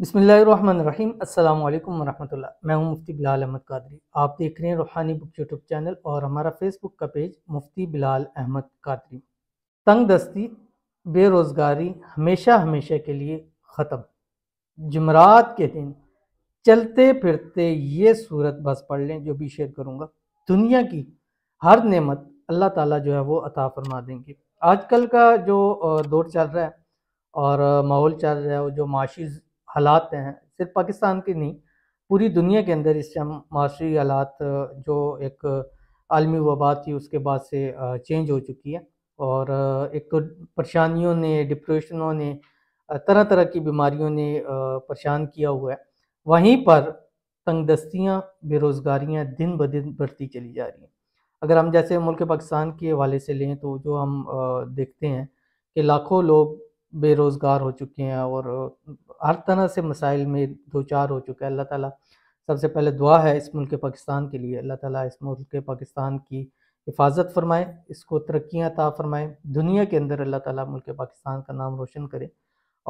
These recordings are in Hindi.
बसमीम अल्लाम वरहमल्ला मैं हूं मुफ्ती बिलाल अहमद कादरी आप देख रहे हैं रूहानी बुक यूट्यूब चैनल और हमारा फेसबुक का पेज मुफ्ती बिलाल अहमद कादरी तंग दस्ती बेरोज़गारी हमेशा हमेशा के लिए ख़त्म जमरात के दिन चलते फिरते ये सूरत बस पढ़ लें जो भी शेयर करूँगा दुनिया की हर नेमत अल्लाह ताला जो है वो अता फरमा देंगे आजकल का जो दौर चल रहा है और माहौल चल रहा है जो माशी हालात हैं सिर्फ पाकिस्तान के नहीं पूरी दुनिया के अंदर इस टाइम माशी हालात जो एक आलमी वबा थी उसके बाद से चेंज हो चुकी है और एक तो परेशानियों ने डिप्रेशनों ने तरह तरह की बीमारियों ने परेशान किया हुआ है वहीं पर तंगदस्तियाँ बेरोज़गारियाँ दिन ब दिन बढ़ती चली जा रही हैं अगर हम जैसे मुल्क पाकिस्तान के हवाले से लें तो जो हम देखते हैं कि लाखों लोग बेरोज़गार हो चुके हैं और हर तरह से मसाइल में दो चार हो चुके हैं अल्लाह ताला सबसे पहले दुआ है इस मुल्क पाकिस्तान के लिए अल्लाह ताला इस मुल्क पाकिस्तान की हिफाजत फरमाए इसको तरक्याँ ता फरमाए दुनिया के अंदर अल्लाह ताला मुल्क पाकिस्तान का नाम रोशन करें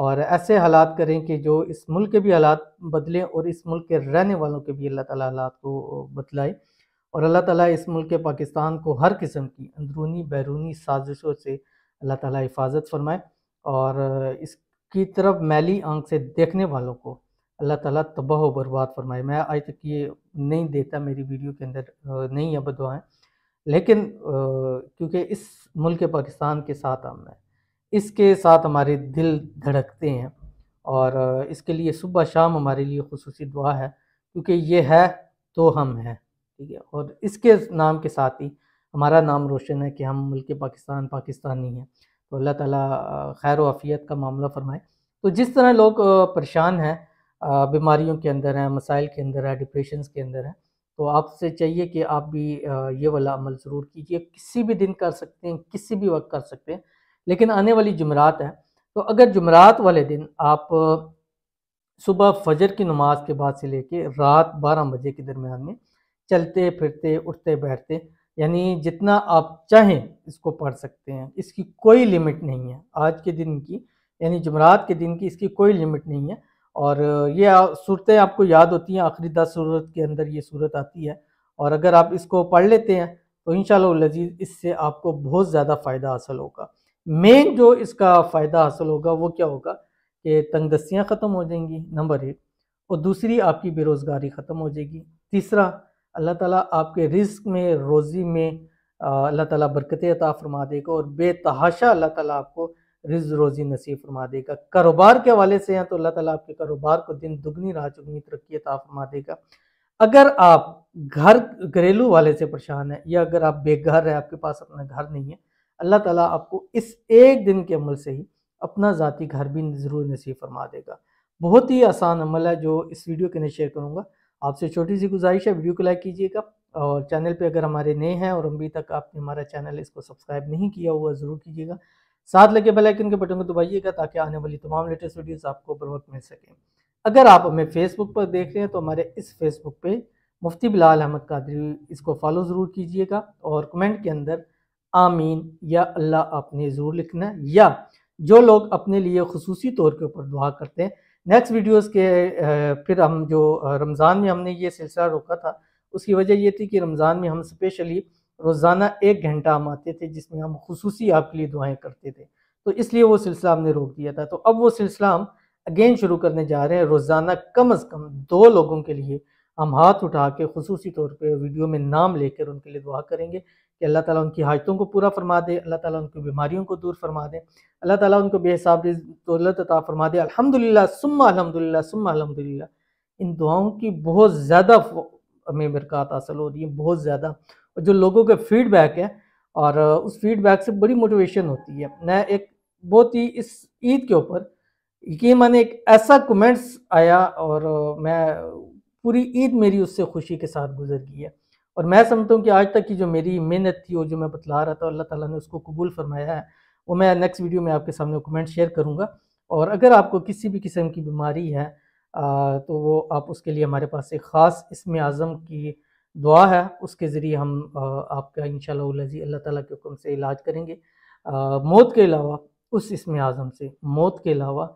और ऐसे हालात करें कि जो इस मुल्क के भी हालात बदलें और इस मुल्क के रहने वालों के भी अल्लाह ताला हालात को बतलाए और अल्लाह ताला इस मुल्क पाकिस्तान को हर किस्म की अंदरूनी बैरूनी साजिशों से अल्लाह ताला हिफाजत फरमाए और इसकी तरफ मैली आंख से देखने वालों को अल्लाह ताला तबाह व बर्बाद फरमाए मैं आज तक ये नहीं देता मेरी वीडियो के अंदर नहीं है बदवाएँ लेकिन क्योंकि इस मुल्क पाकिस्तान के साथ हम हैं इसके साथ हमारे दिल धड़कते हैं और इसके लिए सुबह शाम हमारे लिए खसूस दुआ है क्योंकि ये है तो हम हैं ठीक है और इसके नाम के साथ ही हमारा नाम रोशन है कि हम मुल्क पाकिस्तान पाकिस्तानी हैं तो अल्लाह ताला खैर वाफ़ियत का मामला फरमाए तो जिस तरह लोग परेशान हैं बीमारियों के अंदर हैं मसाइल के अंदर है डिप्रेशन के अंदर हैं तो आपसे चाहिए कि आप भी ये वाला अमल ज़रूर कीजिए किसी भी दिन कर सकते हैं किसी भी वक्त कर सकते हैं लेकिन आने वाली जुमरात है तो अगर जुमरात वाले दिन आप सुबह फजर की नमाज के बाद से लेके रात 12 बजे के दरमियान में चलते फिरते उठते बैठते यानी जितना आप चाहें इसको पढ़ सकते हैं इसकी कोई लिमिट नहीं है आज के दिन की यानी जमरात के दिन की इसकी कोई लिमिट नहीं है और ये सूरतें आपको याद होती हैं आखिरी दस सूरत के अंदर ये सूरत आती है और अगर आप इसको पढ़ लेते हैं तो इन लजीज इससे आपको बहुत ज़्यादा फ़ायदा हासिल होगा मेन जो इसका फ़ायदा हासिल होगा वो क्या होगा कि तंगदस्तियाँ ख़त्म हो जाएंगी नंबर एक और दूसरी आपकी बेरोज़गारी ख़त्म हो जाएगी तीसरा अल्लाह ताला आपके रिस्क में रोज़ी में अल्लाह ताला बरकत अता फरमा देगा और बेतहाशा अल्लाह ताला आपको रिज रोज़ी नसीब फरमा देगा कारोबार के हवाले से हैं तो अल्लाह ताला आपके कारोबार को दिन दुगनी राह चुगनी तरक्की अता फरमा देगा अगर आप घर घरेलू वाले से परेशान हैं या अगर आप बेघर हैं आपके पास अपना घर नहीं है अल्लाह ताला आपको इस एक दिन के अमल से ही अपना ज़ाती घर भी ज़रूर नसीब फरमा देगा बहुत ही आसान अमल है जो इस वीडियो के लिए शेयर करूँगा आपसे छोटी सी गुजारिश है वीडियो को लाइक कीजिएगा और चैनल पे अगर हमारे नए हैं और अभी तक आपने हमारा चैनल इसको सब्सक्राइब नहीं किया हुआ ज़रूर कीजिएगा साथ लगे बेल आइकन के बटन को दबाइएगा ताकि आने वाली तमाम लेटेस्ट वीडियोस आपको बर वक्त मिल सकें अगर आप हमें फेसबुक पर देख रहे हैं तो हमारे इस फेसबुक पे मुफ्ती बिलाल अहमद कादरी इसको फॉलो ज़रूर कीजिएगा और कमेंट के अंदर आमीन या अल्लाह आपने ज़रूर लिखना या जो लोग अपने लिए खसूसी तौर के ऊपर दुआ करते हैं नेक्स्ट वीडियोस के फिर हम जो रमज़ान में हमने ये सिलसिला रोका था उसकी वजह ये थी कि रमज़ान में हम स्पेशली रोज़ाना एक घंटा हम आते थे जिसमें हम खसूस आपके लिए दुआएँ करते थे तो इसलिए वो सिलसिला हमने रोक दिया था तो अब वो सिलसिला हम अगेन शुरू करने जा रहे हैं रोज़ाना कम अज़ कम दो लोगों के लिए हम हाथ उठा के खसूसी तौर पर वीडियो में नाम लेकर उनके लिए दुआ करेंगे कि अल्लाह ताला उनकी हाजतों को पूरा फरमा दे अल्लाह ताला उनकी बीमारियों को दूर फरमा दे अल्लाह ताला उनको बेहसाब दौलत अता फरमा दे अल्हम्दुलिल्लाह सुम्मा अल्हम्दुलिल्लाह सुम्मा अल्हम्दुलिल्लाह इन दुआओं की बहुत ज़्यादा हमें बरकत हासिल हो रही है बहुत ज़्यादा और जो लोगों के फीडबैक है और उस फीडबैक से बड़ी मोटिवेशन होती है मैं एक बहुत ही इस ईद के ऊपर यकीन मैंने एक ऐसा कमेंट्स आया और मैं पूरी ईद मेरी उससे खुशी के साथ गुजर गई है और मैं समझता हूँ कि आज तक की जो मेरी मेहनत थी और जो मैं बतला रहा था अल्लाह ताला ने उसको कबूल फरमाया है वो मैं नेक्स्ट वीडियो में आपके सामने कमेंट शेयर करूँगा और अगर आपको किसी भी किस्म की बीमारी है आ, तो वो आप उसके लिए हमारे पास एक ख़ास इसम आज़म की दुआ है उसके ज़रिए हम आ, आपका इन शजी अल्लाह ताली के हुक्म से इलाज करेंगे आ, मौत के अलावा उस इसम आज़म से मौत के अलावा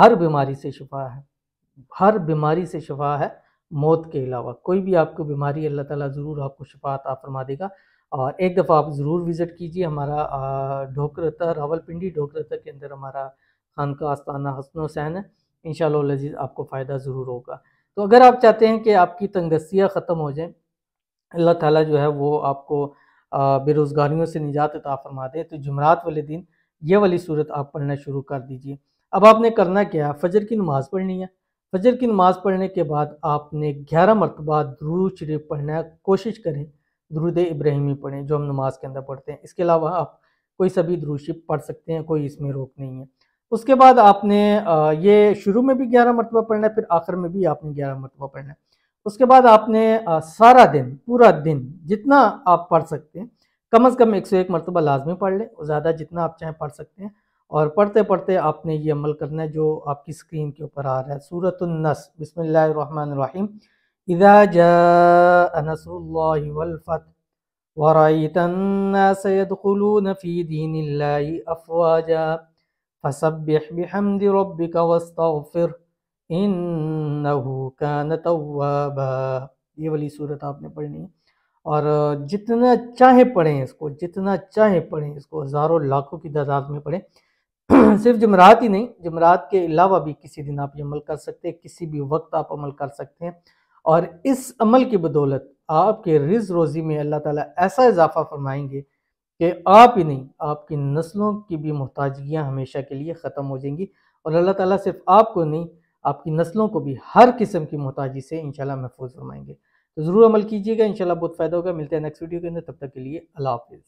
हर बीमारी से शफा है हर बीमारी से शफा है मौत के अलावा कोई भी आपको बीमारी अल्लाह ताला ज़रूर आपको शफात आप फरमा देगा और एक दफ़ा आप ज़रूर विज़िट कीजिए हमारा ढोकरता रावलपिंडी ढोकरता के अंदर हमारा खान का आस्ताना हसन हुसैन है इन शजीज़ आपको फ़ायदा ज़रूर होगा तो अगर आप चाहते हैं कि आपकी तंगसियाँ ख़त्म हो जाएँ अल्लाह ताला जो है वो आपको बेरोज़गारियों से निजात अता फरमा दें तो जुमरात वाले दिन ये वाली सूरत आप पढ़ना शुरू कर दीजिए अब आपने करना क्या है फजर की नमाज़ पढ़नी है फजर की नमाज पढ़ने के बाद आपने ग्यारह मरतबा दरूद शरीफ पढ़ना कोशिश करें दरूद इब्राहिमी पढ़ें जो हम नमाज के अंदर पढ़ते हैं इसके अलावा आप कोई सभी दरूद शरीफ पढ़ सकते हैं कोई इसमें रोक नहीं है उसके बाद आपने ये शुरू में भी ग्यारह मरतबा पढ़ना है फिर आखिर में भी आपने ग्यारह मरतबा पढ़ना है उसके बाद आपने सारा दिन पूरा दिन जितना आप पढ़ सकते हैं कम अज़ कम एक सौ एक मरतबा लाजमी पढ़ लें ज़्यादा जितना आप चाहें पढ़ सकते हैं और पढ़ते पढ़ते आपने ये अमल करना है जो आपकी स्क्रीन के ऊपर आ रहा है सूरत नस बसमीम इदा रब्बिक ये वाली सूरत आपने पढ़नी है और जितना चाहे पढ़ें इसको जितना चाहे पढ़ें इसको हज़ारों लाखों की तादाद में पढ़ें सिर्फ जमरात ही नहीं जमरात के अलावा भी किसी दिन आप ये अमल कर सकते हैं किसी भी वक्त आप अमल कर सकते हैं और इस अमल की बदौलत आपके रिज रोज़ी में अल्लाह ताला ऐसा इजाफा फरमाएंगे कि आप ही नहीं आपकी नस्लों की भी मोहताजगियाँ हमेशा के लिए ख़त्म हो जाएंगी और अल्लाह ताला सिर्फ आपको नहीं आपकी नस्लों को भी हर किस्म की मोहताजी से इंशाल्लाह महफूज फरमाएंगे तो ज़रूर अमल कीजिएगा इंशाल्लाह बहुत फ़ायदा होगा मिलते हैं नेक्स्ट वीडियो के अंदर तब तक के लिए अल्लाह हाफिज़